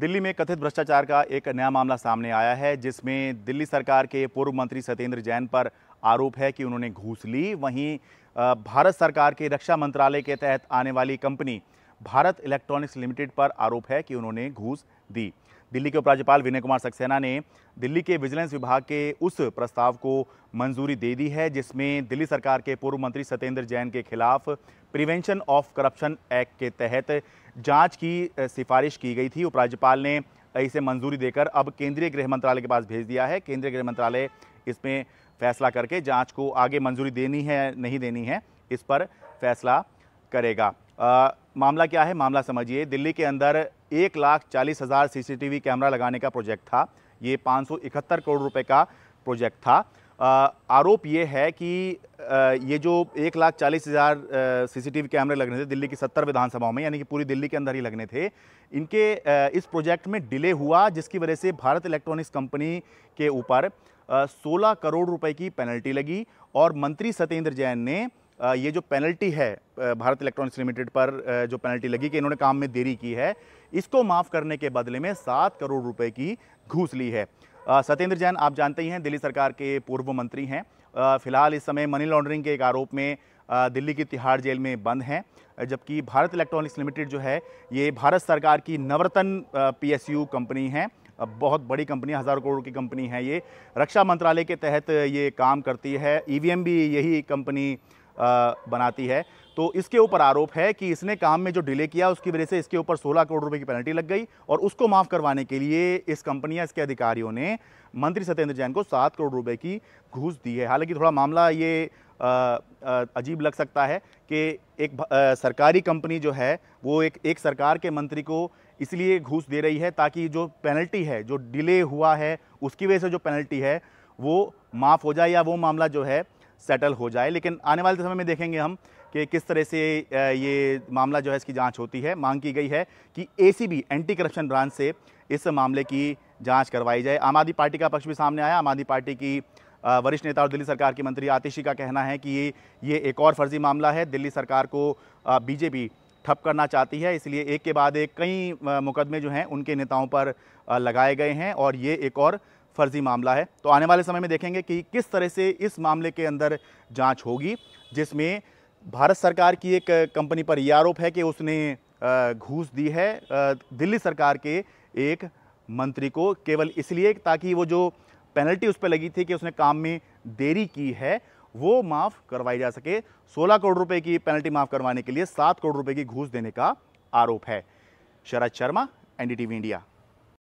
दिल्ली में कथित भ्रष्टाचार का एक नया मामला सामने आया है जिसमें दिल्ली सरकार के पूर्व मंत्री सत्येंद्र जैन पर आरोप है कि उन्होंने घूस ली वहीं भारत सरकार के रक्षा मंत्रालय के तहत आने वाली कंपनी भारत इलेक्ट्रॉनिक्स लिमिटेड पर आरोप है कि उन्होंने घूस दी दिल्ली के उपराज्यपाल विनय कुमार सक्सेना ने दिल्ली के विजिलेंस विभाग के उस प्रस्ताव को मंजूरी दे दी है जिसमें दिल्ली सरकार के पूर्व मंत्री सत्येंद्र जैन के खिलाफ प्रिवेंशन ऑफ करप्शन एक्ट के तहत जांच की सिफारिश की गई थी उपराज्यपाल ने इसे मंजूरी देकर अब केंद्रीय गृह मंत्रालय के पास भेज दिया है केंद्रीय गृह मंत्रालय इसमें फैसला करके जांच को आगे मंजूरी देनी है नहीं देनी है इस पर फैसला करेगा आ, मामला क्या है मामला समझिए दिल्ली के अंदर एक लाख चालीस हज़ार सी कैमरा लगाने का प्रोजेक्ट था ये पाँच करोड़ रुपये का प्रोजेक्ट था आरोप ये है कि ये जो एक लाख चालीस हज़ार सीसीटीवी कैमरे लगने थे दिल्ली की सत्तर विधानसभाओं में यानी कि पूरी दिल्ली के अंदर ही लगने थे इनके इस प्रोजेक्ट में डिले हुआ जिसकी वजह से भारत इलेक्ट्रॉनिक्स कंपनी के ऊपर 16 करोड़ रुपए की पेनल्टी लगी और मंत्री सत्येंद्र जैन ने ये जो पेनल्टी है भारत इलेक्ट्रॉनिक्स लिमिटेड पर जो पेनल्टी लगी कि इन्होंने काम में देरी की है इसको माफ़ करने के बदले में सात करोड़ रुपये की घूस ली है सत्येंद्र जैन आप जानते ही हैं दिल्ली सरकार के पूर्व मंत्री हैं फिलहाल इस समय मनी लॉन्ड्रिंग के एक आरोप में दिल्ली की तिहाड़ जेल में बंद हैं जबकि भारत इलेक्ट्रॉनिक्स लिमिटेड जो है ये भारत सरकार की नवरत्न पीएसयू कंपनी है बहुत बड़ी कंपनी हज़ार करोड़ की कंपनी है ये रक्षा मंत्रालय के तहत ये काम करती है ईवीएम भी यही कंपनी बनाती है तो इसके ऊपर आरोप है कि इसने काम में जो डिले किया उसकी वजह से इसके ऊपर 16 करोड़ रुपए की पेनल्टी लग गई और उसको माफ़ करवाने के लिए इस कंपनी या इसके अधिकारियों ने मंत्री सत्येंद्र जैन को सात करोड़ रुपए की घूस दी है हालांकि थोड़ा मामला ये अजीब लग सकता है कि एक आ, सरकारी कंपनी जो है वो एक एक सरकार के मंत्री को इसलिए घूस दे रही है ताकि जो पेनल्टी है जो डिले हुआ है उसकी वजह से जो पेनल्टी है वो माफ़ हो जाए या वो मामला जो है सेटल हो जाए लेकिन आने वाले समय में देखेंगे हम कि किस तरह से ये मामला जो है इसकी जांच होती है मांग की गई है कि एसीबी एंटी करप्शन ब्रांच से इस मामले की जांच करवाई जाए आम आदमी पार्टी का पक्ष भी सामने आया आम आदमी पार्टी की वरिष्ठ नेता और दिल्ली सरकार की मंत्री आतिशी का कहना है कि ये ये एक और फर्जी मामला है दिल्ली सरकार को बीजेपी ठप करना चाहती है इसलिए एक के बाद एक कई मुकदमे जो हैं उनके नेताओं पर लगाए गए हैं और ये एक और फर्जी मामला है तो आने वाले समय में देखेंगे कि किस तरह से इस मामले के अंदर जाँच होगी जिसमें भारत सरकार की एक कंपनी पर यह आरोप है कि उसने घूस दी है दिल्ली सरकार के एक मंत्री को केवल इसलिए ताकि वो जो पेनल्टी उस पर लगी थी कि उसने काम में देरी की है वो माफ़ करवाई जा सके 16 करोड़ रुपए की पेनल्टी माफ़ करवाने के लिए 7 करोड़ रुपए की घूस देने का आरोप है शरद शर्मा एनडीटीवी इंडिया